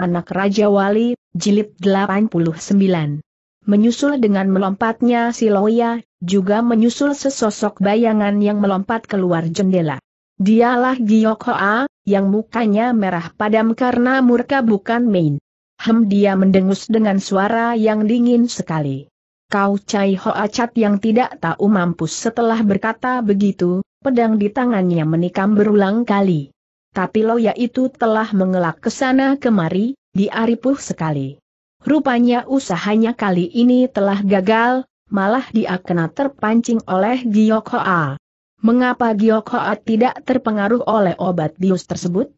Anak Raja Wali, Jilid 89. Menyusul dengan melompatnya si Loya, juga menyusul sesosok bayangan yang melompat keluar jendela. Dialah Giyok Hoa, yang mukanya merah padam karena murka bukan main. Hem dia mendengus dengan suara yang dingin sekali. Kau Cai Hoa Cat yang tidak tahu mampus setelah berkata begitu, pedang di tangannya menikam berulang kali tapi Loya itu telah mengelak ke sana kemari, diaripuh sekali. Rupanya usahanya kali ini telah gagal, malah dia kena terpancing oleh Giok Hoa. Mengapa Giok Hoa tidak terpengaruh oleh obat bius tersebut?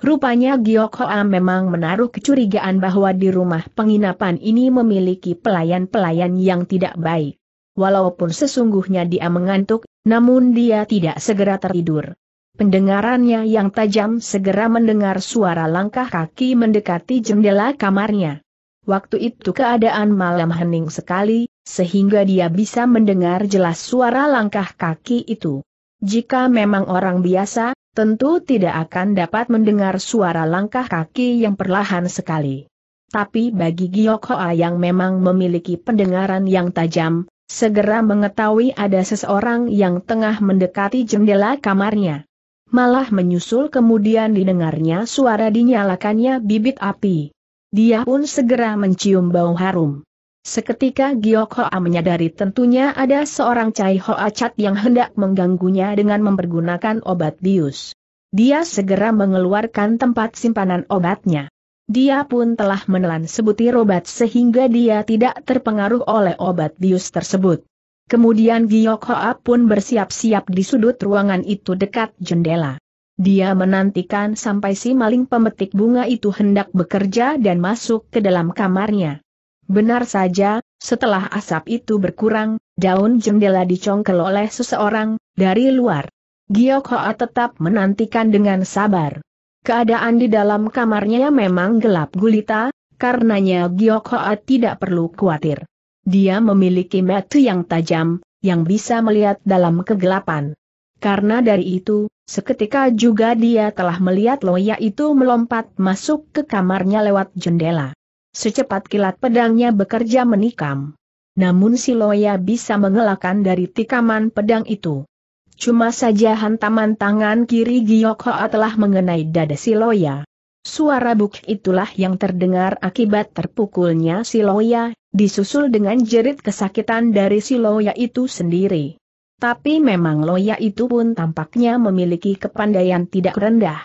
Rupanya Giok Hoa memang menaruh kecurigaan bahwa di rumah penginapan ini memiliki pelayan-pelayan yang tidak baik. Walaupun sesungguhnya dia mengantuk, namun dia tidak segera tertidur. Pendengarannya yang tajam segera mendengar suara langkah kaki mendekati jendela kamarnya. Waktu itu keadaan malam hening sekali, sehingga dia bisa mendengar jelas suara langkah kaki itu. Jika memang orang biasa, tentu tidak akan dapat mendengar suara langkah kaki yang perlahan sekali. Tapi bagi Giok yang memang memiliki pendengaran yang tajam, segera mengetahui ada seseorang yang tengah mendekati jendela kamarnya. Malah menyusul kemudian didengarnya suara dinyalakannya bibit api. Dia pun segera mencium bau harum. Seketika Giok Hoa menyadari tentunya ada seorang Cai Hoa Cat yang hendak mengganggunya dengan mempergunakan obat bius. Dia segera mengeluarkan tempat simpanan obatnya. Dia pun telah menelan sebutir obat sehingga dia tidak terpengaruh oleh obat bius tersebut. Kemudian Giyok Hoa pun bersiap-siap di sudut ruangan itu dekat jendela. Dia menantikan sampai si maling pemetik bunga itu hendak bekerja dan masuk ke dalam kamarnya. Benar saja, setelah asap itu berkurang, daun jendela dicongkel oleh seseorang, dari luar. Giyok Hoa tetap menantikan dengan sabar. Keadaan di dalam kamarnya memang gelap gulita, karenanya Giyok Hoa tidak perlu khawatir. Dia memiliki metu yang tajam, yang bisa melihat dalam kegelapan. Karena dari itu, seketika juga dia telah melihat Loya itu melompat masuk ke kamarnya lewat jendela. Secepat kilat pedangnya bekerja menikam. Namun si Loya bisa mengelakkan dari tikaman pedang itu. Cuma saja hantaman tangan kiri Giyok Hoa telah mengenai dada si Loya. Suara buk itulah yang terdengar akibat terpukulnya si Loya, disusul dengan jerit kesakitan dari si Loya itu sendiri. Tapi memang Loya itu pun tampaknya memiliki kepandaian tidak rendah.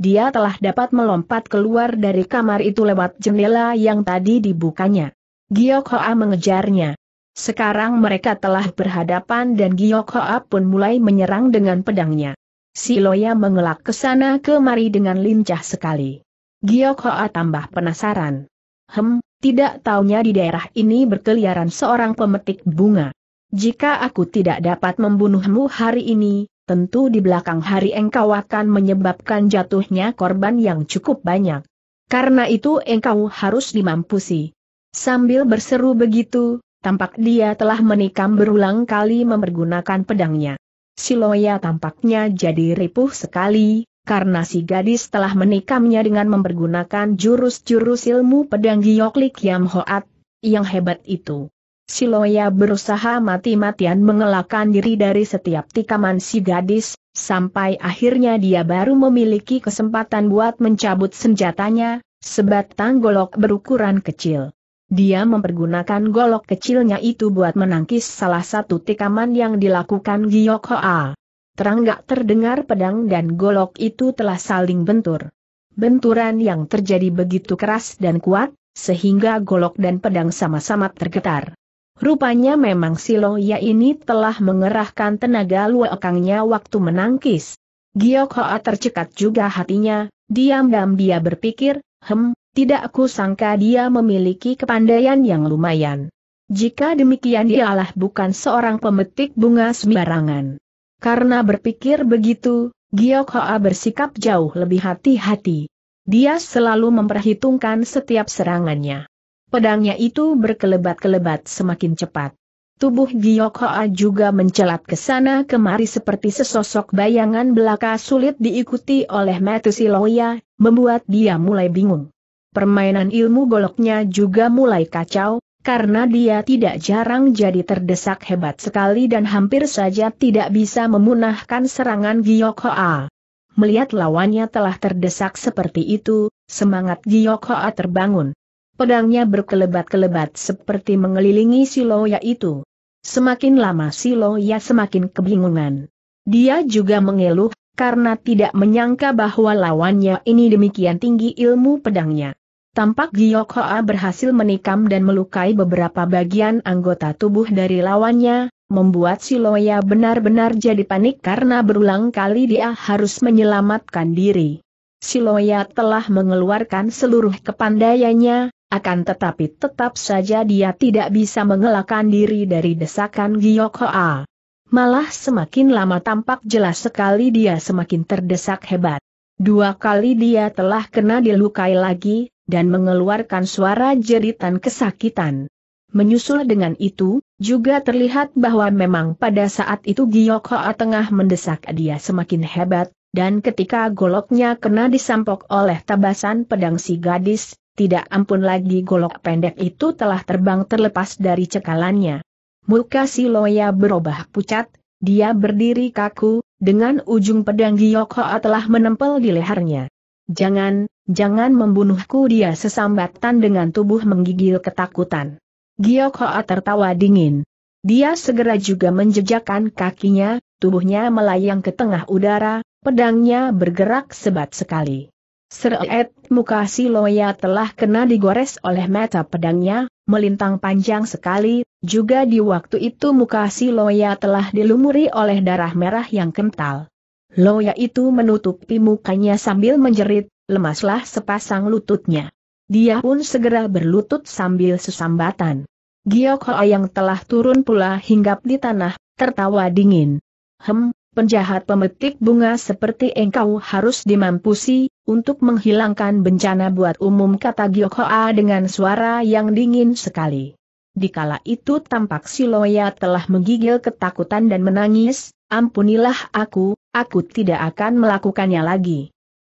Dia telah dapat melompat keluar dari kamar itu lewat jendela yang tadi dibukanya. Giok Hoa mengejarnya. Sekarang mereka telah berhadapan dan Giok Hoa pun mulai menyerang dengan pedangnya. Si Loya mengelak ke sana kemari dengan lincah sekali. Giok Hoa tambah penasaran. Hem, tidak taunya di daerah ini berkeliaran seorang pemetik bunga. Jika aku tidak dapat membunuhmu hari ini, tentu di belakang hari engkau akan menyebabkan jatuhnya korban yang cukup banyak. Karena itu engkau harus dimampusi. Sambil berseru begitu, tampak dia telah menikam berulang kali mempergunakan pedangnya. Siloya tampaknya jadi ripuh sekali, karena si gadis telah menikamnya dengan mempergunakan jurus-jurus ilmu pedang Gioklik Yam Hoat, yang hebat itu. Siloya berusaha mati-matian mengelakkan diri dari setiap tikaman si gadis, sampai akhirnya dia baru memiliki kesempatan buat mencabut senjatanya, sebatang golok berukuran kecil. Dia mempergunakan golok kecilnya itu buat menangkis salah satu tikaman yang dilakukan Giyok Hoa teranggak terdengar pedang dan golok itu telah saling bentur. Benturan yang terjadi begitu keras dan kuat, sehingga golok dan pedang sama-sama tergetar. Rupanya memang Ya ini telah mengerahkan tenaga luakangnya waktu menangkis. Giok Hoa tercekat juga hatinya, diam-diam dia berpikir, hem, tidak aku sangka dia memiliki kepandaian yang lumayan. Jika demikian dialah bukan seorang pemetik bunga sembarangan. Karena berpikir begitu, Giok Hoa bersikap jauh lebih hati-hati. Dia selalu memperhitungkan setiap serangannya. Pedangnya itu berkelebat-kelebat semakin cepat. Tubuh Giok Hoa juga mencelat ke sana kemari seperti sesosok bayangan belaka sulit diikuti oleh Matusi Loya, membuat dia mulai bingung. Permainan ilmu goloknya juga mulai kacau, karena dia tidak jarang jadi terdesak hebat sekali dan hampir saja tidak bisa memunahkan serangan Giok A. Melihat lawannya telah terdesak seperti itu, semangat Giok A terbangun. Pedangnya berkelebat-kelebat seperti mengelilingi Siloya itu. Semakin lama Siloya semakin kebingungan. Dia juga mengeluh, karena tidak menyangka bahwa lawannya ini demikian tinggi ilmu pedangnya. Tampak Giyok Hoa berhasil menikam dan melukai beberapa bagian anggota tubuh dari lawannya, membuat Siloya benar-benar jadi panik karena berulang kali dia harus menyelamatkan diri. Siloya telah mengeluarkan seluruh kepandaiannya, akan tetapi tetap saja dia tidak bisa mengelakkan diri dari desakan Giyok Hoa. Malah semakin lama tampak jelas sekali dia semakin terdesak hebat. Dua kali dia telah kena dilukai lagi, dan mengeluarkan suara jeritan kesakitan. Menyusul dengan itu, juga terlihat bahwa memang pada saat itu Hoa tengah mendesak dia semakin hebat, dan ketika goloknya kena disampok oleh tabasan pedang si gadis, tidak ampun lagi golok pendek itu telah terbang terlepas dari cekalannya. Muka si Loya berubah pucat, dia berdiri kaku, dengan ujung pedang Hoa telah menempel di lehernya. Jangan, Jangan membunuhku dia sesambatan dengan tubuh menggigil ketakutan. Giok Hoa tertawa dingin. Dia segera juga menjejakkan kakinya, tubuhnya melayang ke tengah udara, pedangnya bergerak sebat sekali. Seret muka si Loya telah kena digores oleh mata pedangnya, melintang panjang sekali, juga di waktu itu muka si Loya telah dilumuri oleh darah merah yang kental. Loya itu menutupi mukanya sambil menjerit, lemaslah sepasang lututnya. Dia pun segera berlutut sambil sesambatan. Giok Hoa yang telah turun pula hinggap di tanah, tertawa dingin. Hem, penjahat pemetik bunga seperti engkau harus dimampusi, untuk menghilangkan bencana buat umum kata Giok Hoa dengan suara yang dingin sekali. Dikala itu tampak Siloya telah menggigil ketakutan dan menangis, ampunilah aku, aku tidak akan melakukannya lagi.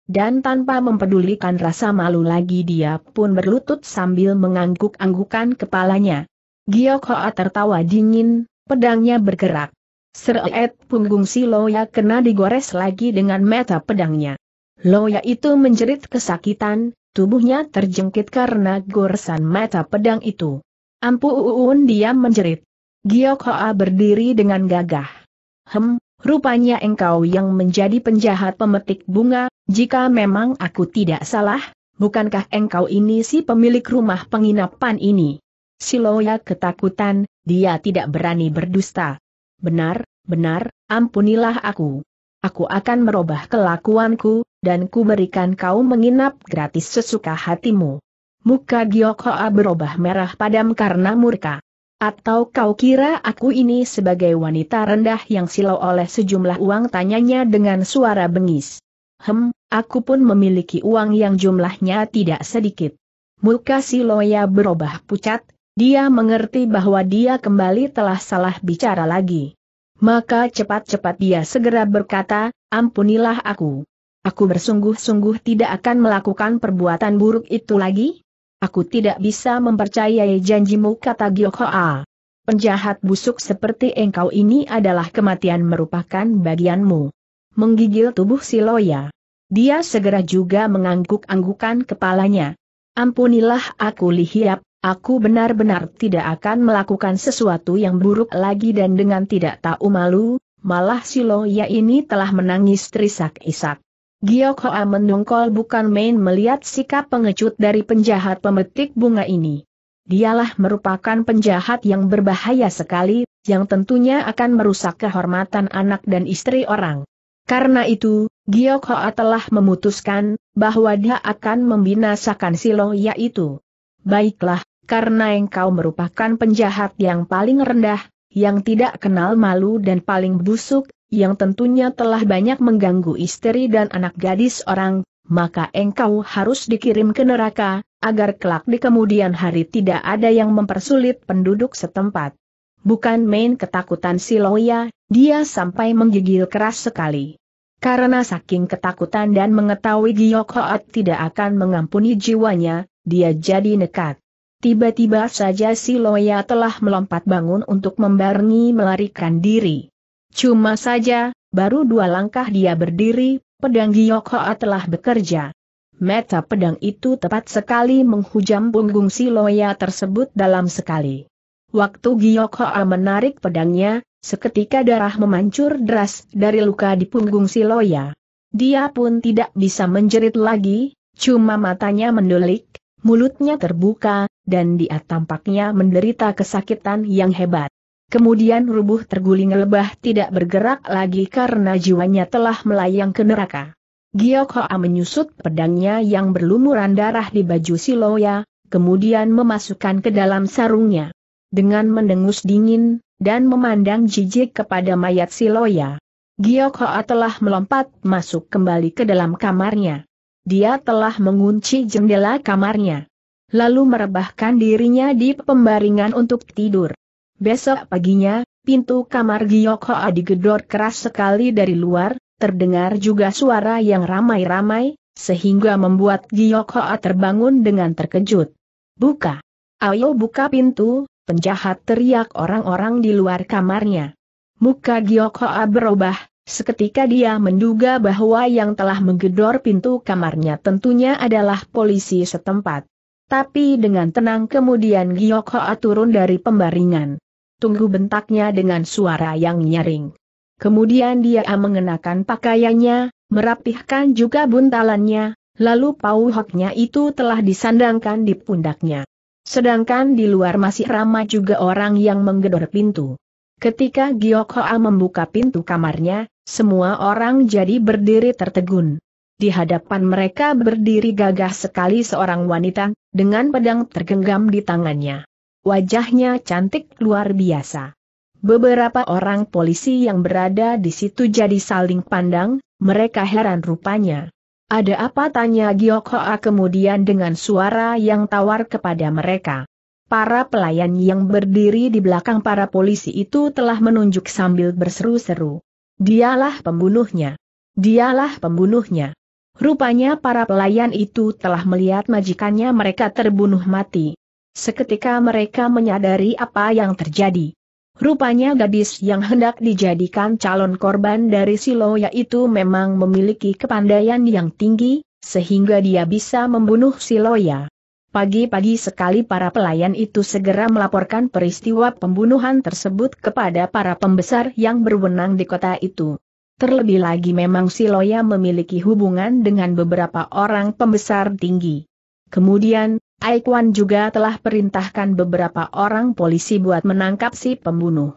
Dan tanpa mempedulikan rasa malu lagi dia pun berlutut sambil mengangguk-anggukan kepalanya. Giok Hoa tertawa dingin, pedangnya bergerak. Seret punggung si Loya kena digores lagi dengan mata pedangnya. Loya itu menjerit kesakitan, tubuhnya terjengkit karena goresan mata pedang itu. Ampu Uun dia menjerit. Giok Hoa berdiri dengan gagah. Hem, rupanya engkau yang menjadi penjahat pemetik bunga, jika memang aku tidak salah, bukankah engkau ini si pemilik rumah penginapan ini? Siloya ketakutan, dia tidak berani berdusta. Benar, benar, ampunilah aku. Aku akan merubah kelakuanku, dan ku berikan kau menginap gratis sesuka hatimu. Muka Giokhoa berubah merah padam karena murka. Atau kau kira aku ini sebagai wanita rendah yang silau oleh sejumlah uang tanyanya dengan suara bengis. Hem, aku pun memiliki uang yang jumlahnya tidak sedikit. Muka si Loya berubah pucat, dia mengerti bahwa dia kembali telah salah bicara lagi. Maka cepat-cepat dia segera berkata, ampunilah aku. Aku bersungguh-sungguh tidak akan melakukan perbuatan buruk itu lagi, Aku tidak bisa mempercayai janjimu kata Giokhoa. Penjahat busuk seperti engkau ini adalah kematian merupakan bagianmu. Menggigil tubuh si Loya. Dia segera juga mengangguk-anggukan kepalanya. Ampunilah aku lihiap, aku benar-benar tidak akan melakukan sesuatu yang buruk lagi dan dengan tidak tahu malu, malah si Loya ini telah menangis terisak-isak. Gio Hoa mendongkol bukan main melihat sikap pengecut dari penjahat pemetik bunga ini. Dialah merupakan penjahat yang berbahaya sekali, yang tentunya akan merusak kehormatan anak dan istri orang. Karena itu, Gio telah memutuskan bahwa dia akan membinasakan Silo yaitu. Baiklah, karena engkau merupakan penjahat yang paling rendah, yang tidak kenal malu dan paling busuk, yang tentunya telah banyak mengganggu istri dan anak gadis orang, maka engkau harus dikirim ke neraka, agar kelak di kemudian hari tidak ada yang mempersulit penduduk setempat. Bukan main ketakutan si Loya, dia sampai menggigil keras sekali. Karena saking ketakutan dan mengetahui Giyok Hoat tidak akan mengampuni jiwanya, dia jadi nekat. Tiba-tiba saja si Loya telah melompat bangun untuk membarengi melarikan diri. Cuma saja, baru dua langkah dia berdiri, pedang Giyok Hoa telah bekerja. Meta pedang itu tepat sekali menghujam punggung si Loya tersebut dalam sekali. Waktu Giyok Hoa menarik pedangnya, seketika darah memancur deras dari luka di punggung si Loya. Dia pun tidak bisa menjerit lagi, cuma matanya mendelik, mulutnya terbuka, dan dia tampaknya menderita kesakitan yang hebat. Kemudian rubuh terguling lebah tidak bergerak lagi karena jiwanya telah melayang ke neraka. Giok Hoa menyusut pedangnya yang berlumuran darah di baju Siloya, kemudian memasukkan ke dalam sarungnya. Dengan mendengus dingin, dan memandang jijik kepada mayat Siloya, Giok Hoa telah melompat masuk kembali ke dalam kamarnya. Dia telah mengunci jendela kamarnya. Lalu merebahkan dirinya di pembaringan untuk tidur. Besok paginya, pintu kamar Giyok Hoa digedor keras sekali dari luar, terdengar juga suara yang ramai-ramai, sehingga membuat Giyok Hoa terbangun dengan terkejut. Buka! Ayo buka pintu, penjahat teriak orang-orang di luar kamarnya. Muka Giyok Hoa berubah, Seketika dia menduga bahwa yang telah menggedor pintu kamarnya tentunya adalah polisi setempat. Tapi dengan tenang kemudian Giyok Hoa turun dari pembaringan. Tunggu bentaknya dengan suara yang nyaring. Kemudian dia mengenakan pakaiannya, merapihkan juga buntalannya, lalu pauhoknya itu telah disandangkan di pundaknya. Sedangkan di luar masih ramah juga orang yang menggedor pintu. Ketika Giok Hoa membuka pintu kamarnya, semua orang jadi berdiri tertegun. Di hadapan mereka berdiri gagah sekali seorang wanita, dengan pedang tergenggam di tangannya wajahnya cantik luar biasa. Beberapa orang polisi yang berada di situ jadi saling pandang, mereka heran rupanya. Ada apa tanya Giok Hoa kemudian dengan suara yang tawar kepada mereka. Para pelayan yang berdiri di belakang para polisi itu telah menunjuk sambil berseru-seru. Dialah pembunuhnya. Dialah pembunuhnya. Rupanya para pelayan itu telah melihat majikannya mereka terbunuh mati. Seketika mereka menyadari apa yang terjadi. Rupanya gadis yang hendak dijadikan calon korban dari Siloya itu memang memiliki kepandaian yang tinggi, sehingga dia bisa membunuh Siloya. Pagi-pagi sekali para pelayan itu segera melaporkan peristiwa pembunuhan tersebut kepada para pembesar yang berwenang di kota itu. Terlebih lagi memang Siloya memiliki hubungan dengan beberapa orang pembesar tinggi. Kemudian, Aikwan juga telah perintahkan beberapa orang polisi buat menangkap si pembunuh.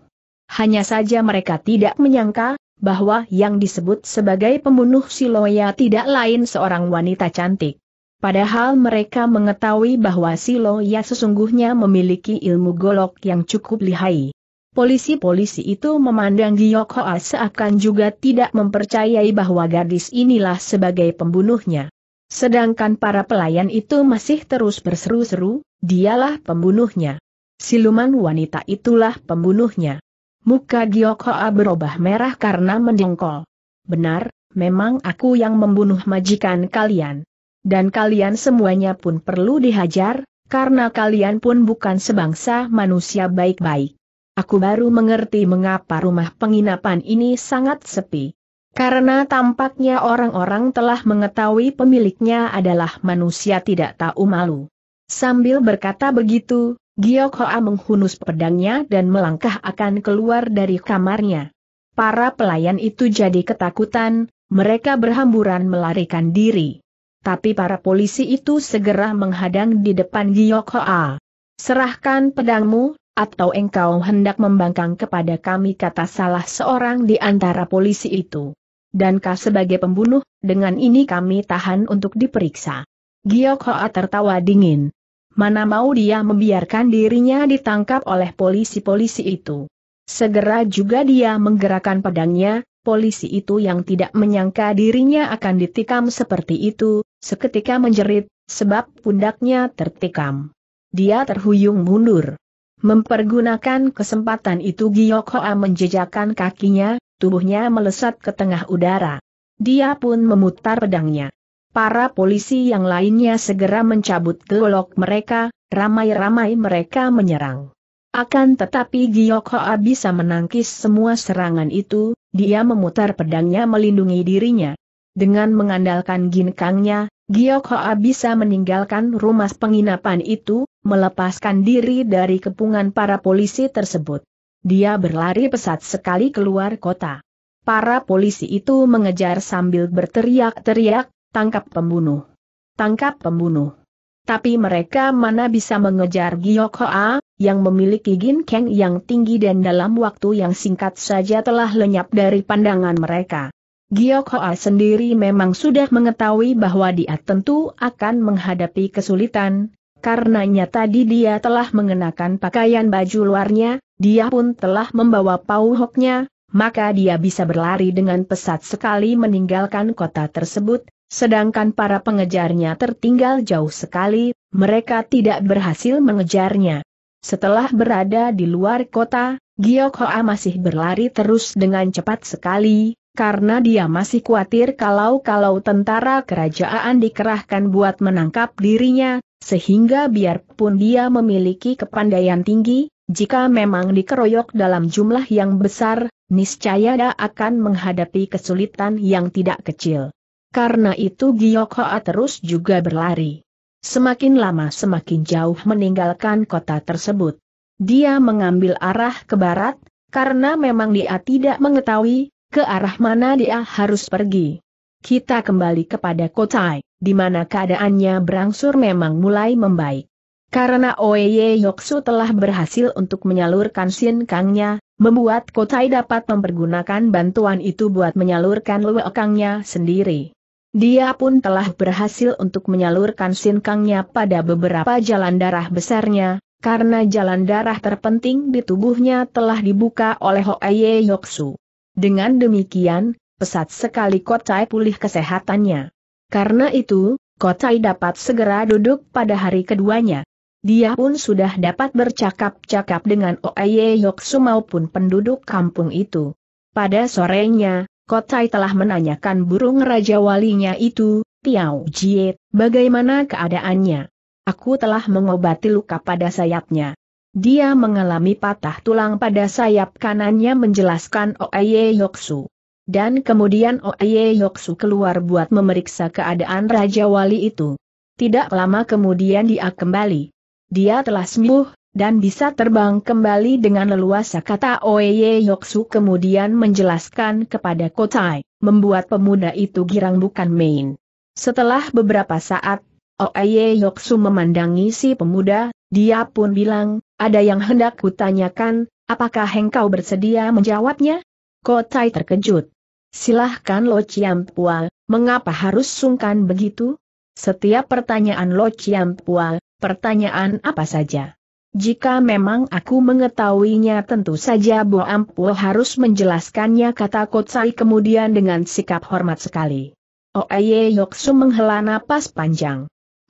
Hanya saja mereka tidak menyangka, bahwa yang disebut sebagai pembunuh Siloya tidak lain seorang wanita cantik. Padahal mereka mengetahui bahwa Siloya sesungguhnya memiliki ilmu golok yang cukup lihai. Polisi-polisi itu memandang Giyokhoa seakan juga tidak mempercayai bahwa gadis inilah sebagai pembunuhnya. Sedangkan para pelayan itu masih terus berseru-seru, dialah pembunuhnya. Siluman wanita itulah pembunuhnya. Muka Giok Hoa berubah merah karena mendengkol. Benar, memang aku yang membunuh majikan kalian. Dan kalian semuanya pun perlu dihajar, karena kalian pun bukan sebangsa manusia baik-baik. Aku baru mengerti mengapa rumah penginapan ini sangat sepi. Karena tampaknya orang-orang telah mengetahui pemiliknya adalah manusia tidak tahu malu. Sambil berkata begitu, Giok Hoa menghunus pedangnya dan melangkah akan keluar dari kamarnya. Para pelayan itu jadi ketakutan, mereka berhamburan melarikan diri. Tapi para polisi itu segera menghadang di depan Giok Hoa. Serahkan pedangmu, atau engkau hendak membangkang kepada kami kata salah seorang di antara polisi itu. Dan Kah sebagai pembunuh, dengan ini kami tahan untuk diperiksa. Giok Hoa tertawa dingin. Mana mau dia membiarkan dirinya ditangkap oleh polisi-polisi itu. Segera juga dia menggerakkan pedangnya, polisi itu yang tidak menyangka dirinya akan ditikam seperti itu, seketika menjerit, sebab pundaknya tertikam. Dia terhuyung mundur. Mempergunakan kesempatan itu Giok A menjejakkan kakinya, tubuhnya melesat ke tengah udara. Dia pun memutar pedangnya. Para polisi yang lainnya segera mencabut golok mereka, ramai-ramai mereka menyerang. Akan tetapi Giyok Hoa bisa menangkis semua serangan itu, dia memutar pedangnya melindungi dirinya. Dengan mengandalkan ginkangnya, Giyok Hoa bisa meninggalkan rumah penginapan itu, melepaskan diri dari kepungan para polisi tersebut. Dia berlari pesat sekali keluar kota. Para polisi itu mengejar sambil berteriak-teriak, tangkap pembunuh. Tangkap pembunuh. Tapi mereka mana bisa mengejar Giyok Hoa, yang memiliki ginkeng yang tinggi dan dalam waktu yang singkat saja telah lenyap dari pandangan mereka. Giyok Hoa sendiri memang sudah mengetahui bahwa dia tentu akan menghadapi kesulitan, Karenanya tadi dia telah mengenakan pakaian baju luarnya, dia pun telah membawa pauhoknya, maka dia bisa berlari dengan pesat sekali meninggalkan kota tersebut, sedangkan para pengejarnya tertinggal jauh sekali, mereka tidak berhasil mengejarnya. Setelah berada di luar kota, Giok Hoa masih berlari terus dengan cepat sekali, karena dia masih khawatir kalau-kalau tentara kerajaan dikerahkan buat menangkap dirinya, sehingga biarpun dia memiliki kepandaian tinggi, jika memang dikeroyok dalam jumlah yang besar, niscaya dia akan menghadapi kesulitan yang tidak kecil. Karena itu Giyok Hoa terus juga berlari. Semakin lama semakin jauh meninggalkan kota tersebut. Dia mengambil arah ke barat, karena memang dia tidak mengetahui ke arah mana dia harus pergi. Kita kembali kepada Kotai, di mana keadaannya berangsur memang mulai membaik. Karena Oeye Yoksu telah berhasil untuk menyalurkan Sin Kangnya, membuat Kotai dapat mempergunakan bantuan itu buat menyalurkan Lue Kangnya sendiri. Dia pun telah berhasil untuk menyalurkan Sin Kangnya pada beberapa jalan darah besarnya, karena jalan darah terpenting di tubuhnya telah dibuka oleh Oeye Yoksu. Dengan demikian, pesat sekali Kotai pulih kesehatannya. Karena itu, Kotai dapat segera duduk pada hari keduanya. Dia pun sudah dapat bercakap-cakap dengan Oaye Yoksu maupun penduduk kampung itu. Pada sorenya, Kotai telah menanyakan burung Raja Walinya itu, Tiao Jie, bagaimana keadaannya. Aku telah mengobati luka pada sayapnya. Dia mengalami patah tulang pada sayap kanannya menjelaskan Oaye Yoksu. Dan kemudian Oye Yoksu keluar buat memeriksa keadaan Raja Wali itu. Tidak lama kemudian dia kembali. Dia telah sembuh, dan bisa terbang kembali dengan leluasa kata Oye Yoksu kemudian menjelaskan kepada Kotai, membuat pemuda itu girang bukan main. Setelah beberapa saat, Oye Yoksu memandangi si pemuda, dia pun bilang, ada yang hendak kutanyakan, apakah engkau bersedia menjawabnya? Kotai terkejut. Silahkan Lo Pua, mengapa harus sungkan begitu? Setiap pertanyaan Lo Pua, pertanyaan apa saja. Jika memang aku mengetahuinya tentu saja Bo Ampuo harus menjelaskannya kata Kotsai kemudian dengan sikap hormat sekali. Oeye oh, Yoksu menghela napas panjang.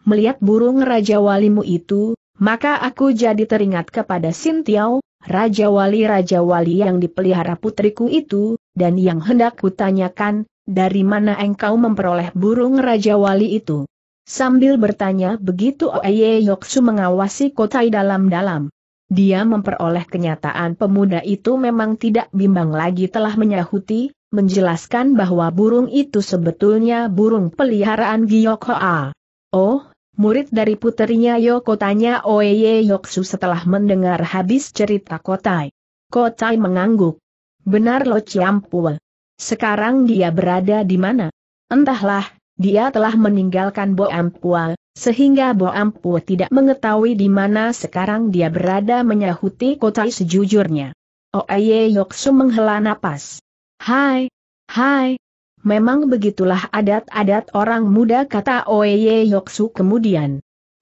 Melihat burung Raja Walimu itu, maka aku jadi teringat kepada Sintiao, Raja Wali-Raja Wali yang dipelihara putriku itu, dan yang hendak kutanyakan, dari mana engkau memperoleh burung Raja Wali itu? Sambil bertanya begitu Oye Yoksu mengawasi Kotai dalam-dalam. Dia memperoleh kenyataan pemuda itu memang tidak bimbang lagi telah menyahuti, menjelaskan bahwa burung itu sebetulnya burung peliharaan Giyok Hoa. Oh, murid dari puterinya Yoko tanya Oye Yoksu setelah mendengar habis cerita Kotai. Kotai mengangguk. Benar Lo Chiampua. Sekarang dia berada di mana? Entahlah, dia telah meninggalkan Bo Ampua, sehingga Bo Ampua tidak mengetahui di mana sekarang dia berada menyahuti kota sejujurnya. Oaye oh, Yoksu menghela napas. Hai, hai, memang begitulah adat-adat orang muda kata Oaye Yoksu kemudian.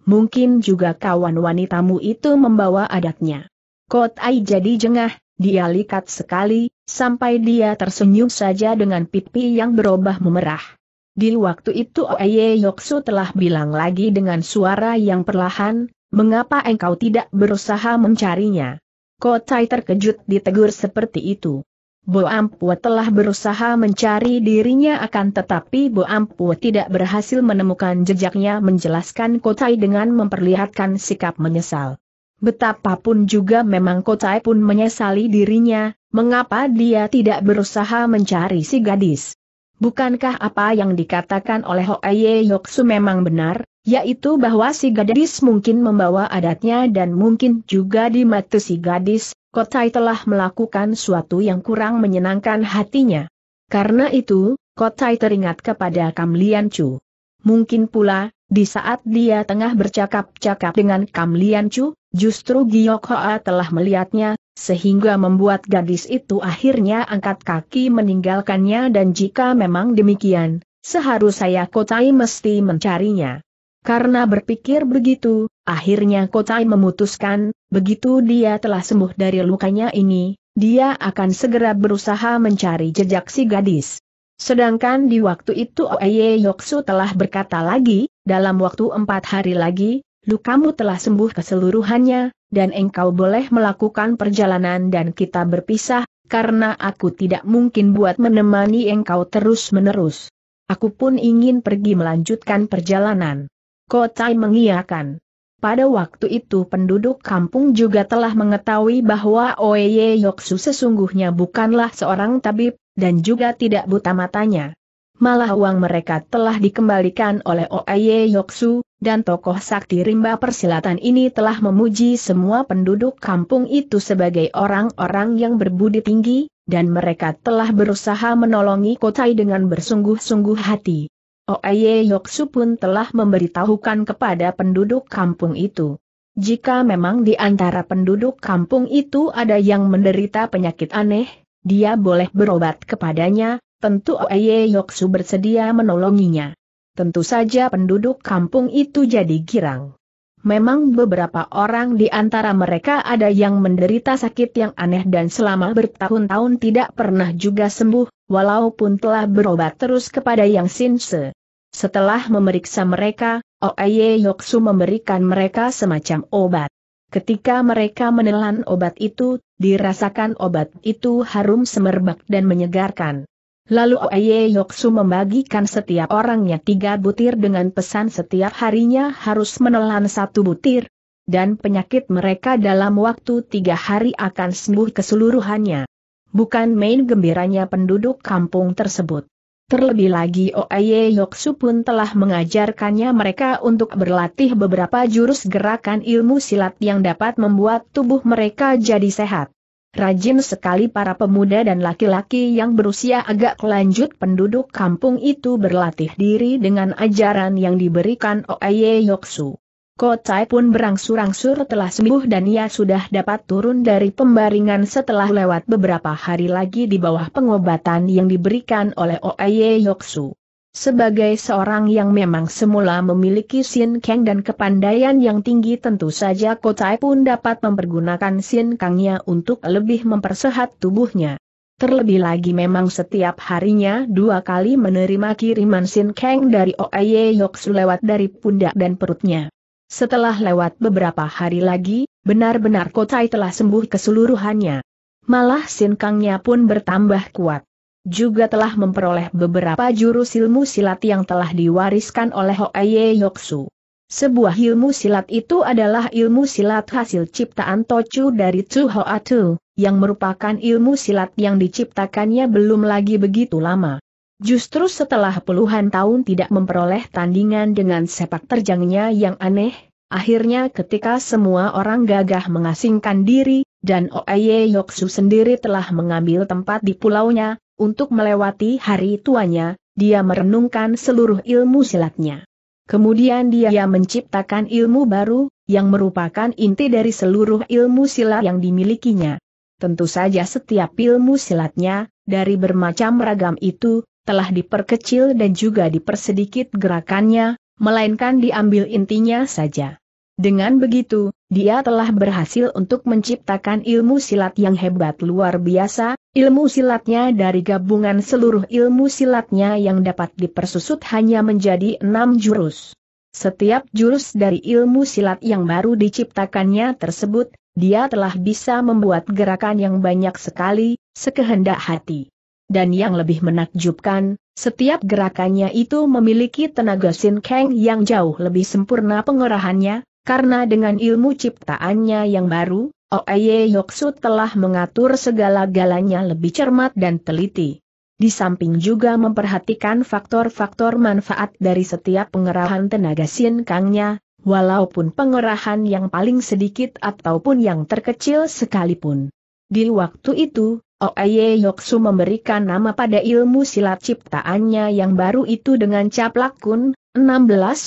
Mungkin juga kawan wanitamu itu membawa adatnya. Kotai jadi jengah, dia likat sekali, sampai dia tersenyum saja dengan pipi yang berubah memerah. Di waktu itu Oye Yoksu telah bilang lagi dengan suara yang perlahan, mengapa engkau tidak berusaha mencarinya? Kotai terkejut ditegur seperti itu. Boampua telah berusaha mencari dirinya akan tetapi Boampua tidak berhasil menemukan jejaknya menjelaskan Kotai dengan memperlihatkan sikap menyesal. Betapapun juga memang Kocai pun menyesali dirinya, mengapa dia tidak berusaha mencari si gadis. Bukankah apa yang dikatakan oleh Hoaye Yoksu memang benar, yaitu bahwa si gadis mungkin membawa adatnya dan mungkin juga di mata si gadis, Kocai telah melakukan suatu yang kurang menyenangkan hatinya. Karena itu, Kocai teringat kepada Kam Lian Chu. Mungkin pula, di saat dia tengah bercakap-cakap dengan Kam Lian Chu, Justru Giok telah melihatnya, sehingga membuat gadis itu akhirnya angkat kaki meninggalkannya dan jika memang demikian, seharus saya Kotai mesti mencarinya. Karena berpikir begitu, akhirnya Kotai memutuskan, begitu dia telah sembuh dari lukanya ini, dia akan segera berusaha mencari jejak si gadis. Sedangkan di waktu itu Oeye Yoksu telah berkata lagi, dalam waktu empat hari lagi, lukamu telah sembuh keseluruhannya, dan engkau boleh melakukan perjalanan dan kita berpisah, karena aku tidak mungkin buat menemani engkau terus-menerus. Aku pun ingin pergi melanjutkan perjalanan. Kotai mengiakan. Pada waktu itu penduduk kampung juga telah mengetahui bahwa Oeye Yoksu sesungguhnya bukanlah seorang tabib, dan juga tidak buta matanya malah uang mereka telah dikembalikan oleh Oaye Yoksu, dan tokoh sakti rimba persilatan ini telah memuji semua penduduk kampung itu sebagai orang-orang yang berbudi tinggi, dan mereka telah berusaha menolongi Kotai dengan bersungguh-sungguh hati. Oaye Yoksu pun telah memberitahukan kepada penduduk kampung itu. Jika memang di antara penduduk kampung itu ada yang menderita penyakit aneh, dia boleh berobat kepadanya, tentu Oye Yoksu bersedia menolonginya. Tentu saja penduduk kampung itu jadi girang. Memang beberapa orang di antara mereka ada yang menderita sakit yang aneh dan selama bertahun-tahun tidak pernah juga sembuh, walaupun telah berobat terus kepada Yang Sinse. Setelah memeriksa mereka, Oye Yoksu memberikan mereka semacam obat. Ketika mereka menelan obat itu, dirasakan obat itu harum semerbak dan menyegarkan. Lalu Oye Yoksu membagikan setiap orangnya tiga butir dengan pesan setiap harinya harus menelan satu butir. Dan penyakit mereka dalam waktu tiga hari akan sembuh keseluruhannya. Bukan main gembiranya penduduk kampung tersebut. Terlebih lagi Oye Yoksu pun telah mengajarkannya mereka untuk berlatih beberapa jurus gerakan ilmu silat yang dapat membuat tubuh mereka jadi sehat. Rajin sekali para pemuda dan laki-laki yang berusia agak lanjut penduduk kampung itu berlatih diri dengan ajaran yang diberikan Oye Yoksu. Kotai pun berangsur-angsur telah sembuh dan ia sudah dapat turun dari pembaringan setelah lewat beberapa hari lagi di bawah pengobatan yang diberikan oleh Oye Yoksu. Sebagai seorang yang memang semula memiliki Sin Kang dan kepandaian yang tinggi tentu saja Kotai pun dapat mempergunakan Sin Kangnya untuk lebih mempersehat tubuhnya. Terlebih lagi memang setiap harinya dua kali menerima kiriman Sin Kang dari Oye Yoksu lewat dari pundak dan perutnya. Setelah lewat beberapa hari lagi, benar-benar Kotai telah sembuh keseluruhannya. Malah Sin Kangnya pun bertambah kuat juga telah memperoleh beberapa jurus ilmu silat yang telah diwariskan oleh Hoeye Yoksu. Sebuah ilmu silat itu adalah ilmu silat hasil ciptaan Tochu dari Tsu Hoatu, yang merupakan ilmu silat yang diciptakannya belum lagi begitu lama. Justru setelah puluhan tahun tidak memperoleh tandingan dengan sepak terjangnya yang aneh, akhirnya ketika semua orang gagah mengasingkan diri, dan Oeye Yoksu sendiri telah mengambil tempat di pulaunya, untuk melewati hari tuanya, dia merenungkan seluruh ilmu silatnya. Kemudian dia menciptakan ilmu baru, yang merupakan inti dari seluruh ilmu silat yang dimilikinya. Tentu saja setiap ilmu silatnya, dari bermacam ragam itu, telah diperkecil dan juga dipersedikit gerakannya, melainkan diambil intinya saja. Dengan begitu, dia telah berhasil untuk menciptakan ilmu silat yang hebat luar biasa, Ilmu silatnya dari gabungan seluruh ilmu silatnya yang dapat dipersusut hanya menjadi enam jurus. Setiap jurus dari ilmu silat yang baru diciptakannya tersebut, dia telah bisa membuat gerakan yang banyak sekali, sekehendak hati. Dan yang lebih menakjubkan, setiap gerakannya itu memiliki tenaga sin keng yang jauh lebih sempurna pengerahannya, karena dengan ilmu ciptaannya yang baru, Oeye oh, Yoksu telah mengatur segala-galanya lebih cermat dan teliti. Di samping juga memperhatikan faktor-faktor manfaat dari setiap pengerahan tenaga sin Kangnya, walaupun pengerahan yang paling sedikit ataupun yang terkecil sekalipun. Di waktu itu, Oeye oh, Yoksu memberikan nama pada ilmu silat ciptaannya yang baru itu dengan caplak kun, 16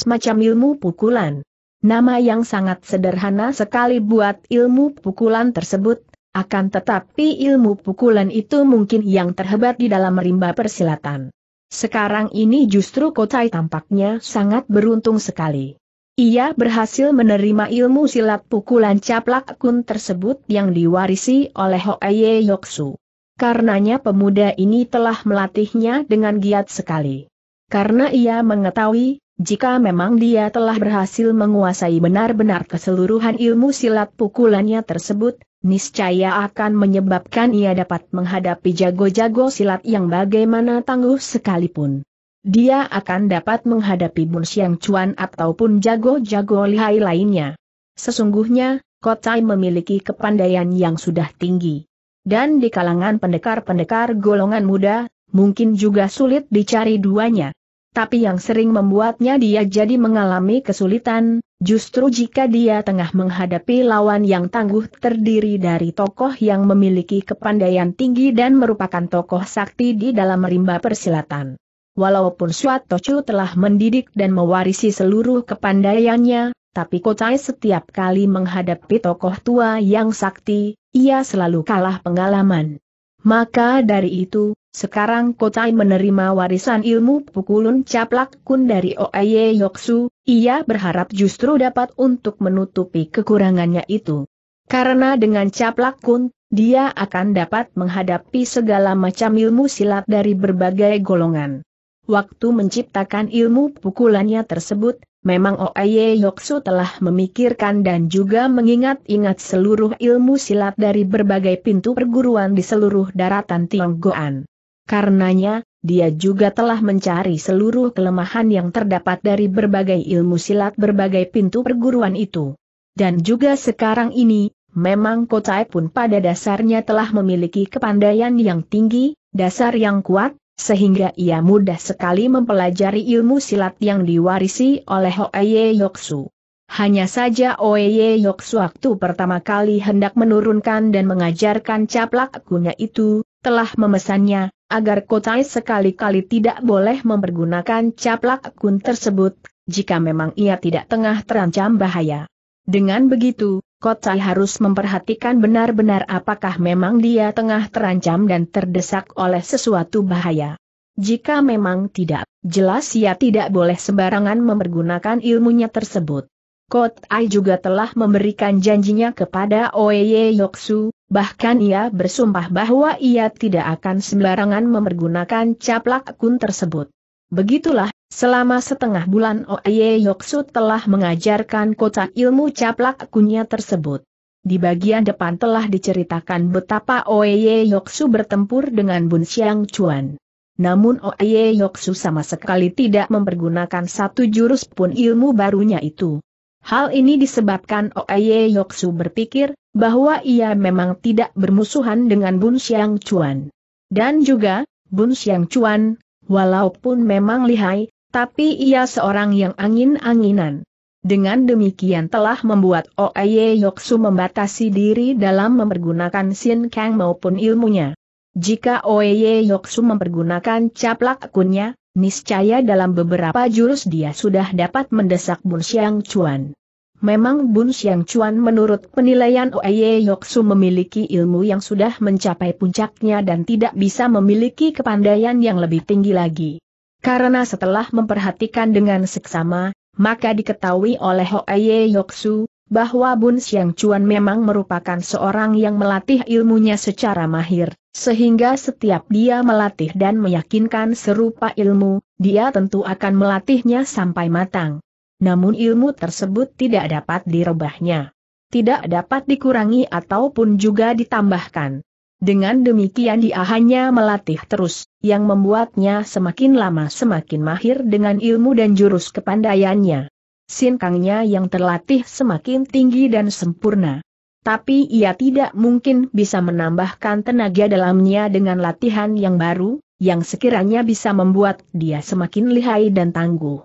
macam ilmu pukulan. Nama yang sangat sederhana sekali buat ilmu pukulan tersebut, akan tetapi ilmu pukulan itu mungkin yang terhebat di dalam rimba persilatan. Sekarang ini justru Kotai tampaknya sangat beruntung sekali. Ia berhasil menerima ilmu silat pukulan caplak kun tersebut yang diwarisi oleh Hoeye Yoksu. Karenanya pemuda ini telah melatihnya dengan giat sekali. Karena ia mengetahui, jika memang dia telah berhasil menguasai benar-benar keseluruhan ilmu silat pukulannya tersebut, niscaya akan menyebabkan ia dapat menghadapi jago-jago silat yang bagaimana tangguh sekalipun. Dia akan dapat menghadapi Bun Siang Chuan ataupun jago-jago lihai lainnya. Sesungguhnya, Kotai memiliki kepandaian yang sudah tinggi. Dan di kalangan pendekar-pendekar golongan muda, mungkin juga sulit dicari duanya tapi yang sering membuatnya dia jadi mengalami kesulitan, justru jika dia tengah menghadapi lawan yang tangguh terdiri dari tokoh yang memiliki kepandaian tinggi dan merupakan tokoh sakti di dalam rimba persilatan. Walaupun Suatochu telah mendidik dan mewarisi seluruh kepandaiannya, tapi Kocai setiap kali menghadapi tokoh tua yang sakti, ia selalu kalah pengalaman. Maka dari itu, sekarang Kotai menerima warisan ilmu pukulun caplak kun dari Oaye Yoksu, ia berharap justru dapat untuk menutupi kekurangannya itu. Karena dengan caplak kun, dia akan dapat menghadapi segala macam ilmu silat dari berbagai golongan. Waktu menciptakan ilmu pukulannya tersebut, memang Oaye Yoksu telah memikirkan dan juga mengingat-ingat seluruh ilmu silat dari berbagai pintu perguruan di seluruh daratan Tionggoan. Karenanya, dia juga telah mencari seluruh kelemahan yang terdapat dari berbagai ilmu silat berbagai pintu perguruan itu. Dan juga sekarang ini, memang Kotai pun pada dasarnya telah memiliki kepandaian yang tinggi, dasar yang kuat, sehingga ia mudah sekali mempelajari ilmu silat yang diwarisi oleh Hoeye Yoksu. Hanya saja Oeye Yoksu waktu pertama kali hendak menurunkan dan mengajarkan caplak akunya itu, telah memesannya, agar Kotai sekali-kali tidak boleh mempergunakan caplak kun tersebut, jika memang ia tidak tengah terancam bahaya. Dengan begitu, Kotai harus memperhatikan benar-benar apakah memang dia tengah terancam dan terdesak oleh sesuatu bahaya. Jika memang tidak, jelas ia tidak boleh sembarangan mempergunakan ilmunya tersebut. Kotai juga telah memberikan janjinya kepada Oeye Yoksu, Bahkan ia bersumpah bahwa ia tidak akan sembarangan mempergunakan caplak kun tersebut. Begitulah, selama setengah bulan Oye Yoksu telah mengajarkan kota ilmu caplak kunnya tersebut. Di bagian depan telah diceritakan betapa Oye Yoksu bertempur dengan Bun Xiang Chuan. Namun Oye Yoksu sama sekali tidak mempergunakan satu jurus pun ilmu barunya itu. Hal ini disebabkan Oye Yoksu berpikir, bahwa ia memang tidak bermusuhan dengan Bun Xiang Chuan. Dan juga, Bun Xiang Chuan, walaupun memang lihai, tapi ia seorang yang angin-anginan. Dengan demikian telah membuat Oye Yoksu membatasi diri dalam mempergunakan Sin Kang maupun ilmunya. Jika Oye Yoksu mempergunakan caplak akunnya, niscaya dalam beberapa jurus dia sudah dapat mendesak Bun Xiang Chuan. Memang Bun Siang Chuan menurut penilaian Oye Yoksu memiliki ilmu yang sudah mencapai puncaknya dan tidak bisa memiliki kepandaian yang lebih tinggi lagi. Karena setelah memperhatikan dengan seksama, maka diketahui oleh Oye Yoksu, bahwa Bun Siang Chuan memang merupakan seorang yang melatih ilmunya secara mahir, sehingga setiap dia melatih dan meyakinkan serupa ilmu, dia tentu akan melatihnya sampai matang namun ilmu tersebut tidak dapat direbahnya. Tidak dapat dikurangi ataupun juga ditambahkan. Dengan demikian dia hanya melatih terus, yang membuatnya semakin lama semakin mahir dengan ilmu dan jurus kepandaiannya. Sinkangnya yang terlatih semakin tinggi dan sempurna. Tapi ia tidak mungkin bisa menambahkan tenaga dalamnya dengan latihan yang baru, yang sekiranya bisa membuat dia semakin lihai dan tangguh.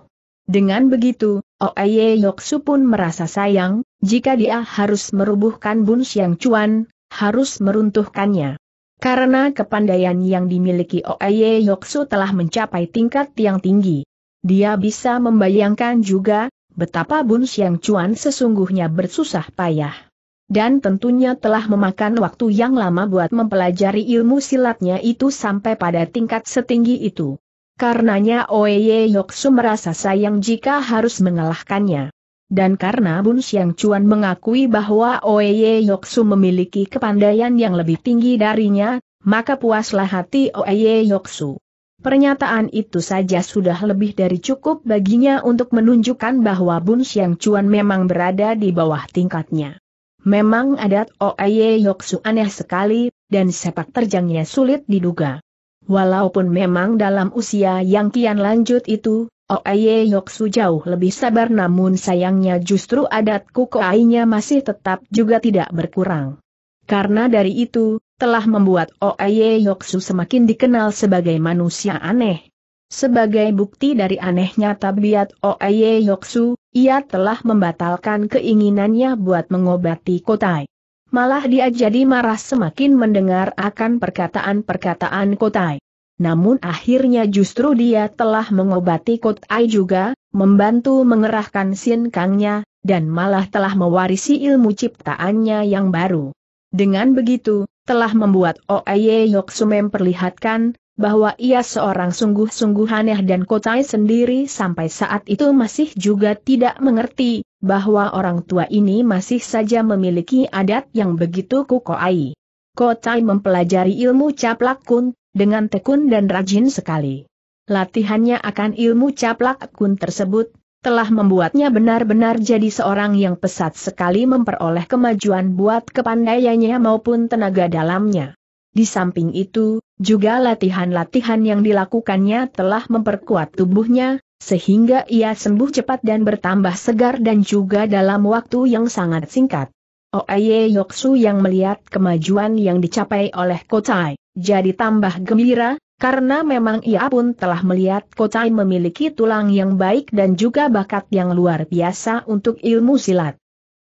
Dengan begitu, Oeye oh, Yoksu pun merasa sayang, jika dia harus merubuhkan Bun Siang Chuan, harus meruntuhkannya. Karena kepandaian yang dimiliki Oeye oh, Yoksu telah mencapai tingkat yang tinggi. Dia bisa membayangkan juga, betapa Bun Siang Chuan sesungguhnya bersusah payah. Dan tentunya telah memakan waktu yang lama buat mempelajari ilmu silatnya itu sampai pada tingkat setinggi itu. Karenanya Oye Yoksu merasa sayang jika harus mengalahkannya. Dan karena Bun Siang Chuan mengakui bahwa Oye Yoksu memiliki kepandaian yang lebih tinggi darinya, maka puaslah hati Oye Yoksu. Pernyataan itu saja sudah lebih dari cukup baginya untuk menunjukkan bahwa Bun Siang Chuan memang berada di bawah tingkatnya. Memang adat Oye Yoksu aneh sekali, dan sepak terjangnya sulit diduga. Walaupun memang dalam usia yang kian lanjut itu, Oaye Yoksu jauh lebih sabar namun sayangnya justru adat kukoainya masih tetap juga tidak berkurang. Karena dari itu, telah membuat Oaye Yoksu semakin dikenal sebagai manusia aneh. Sebagai bukti dari anehnya tabiat Oaye Yoksu, ia telah membatalkan keinginannya buat mengobati Kotai malah dia jadi marah semakin mendengar akan perkataan-perkataan Kotai. Namun akhirnya justru dia telah mengobati Kotai juga, membantu mengerahkan Sin Kangnya, dan malah telah mewarisi ilmu ciptaannya yang baru. Dengan begitu, telah membuat Oeye Yoksu memperlihatkan bahwa ia seorang sungguh-sungguh aneh dan kotai sendiri sampai saat itu masih juga tidak mengerti, bahwa orang tua ini masih saja memiliki adat yang begitu kukoai. Kotai mempelajari ilmu caplak kun, dengan tekun dan rajin sekali. Latihannya akan ilmu caplak kun tersebut, telah membuatnya benar-benar jadi seorang yang pesat sekali memperoleh kemajuan buat kepandaiannya maupun tenaga dalamnya. Di samping itu, juga latihan-latihan yang dilakukannya telah memperkuat tubuhnya, sehingga ia sembuh cepat dan bertambah segar dan juga dalam waktu yang sangat singkat. Oeye Yoksu yang melihat kemajuan yang dicapai oleh Kotai, jadi tambah gembira, karena memang ia pun telah melihat Kotai memiliki tulang yang baik dan juga bakat yang luar biasa untuk ilmu silat.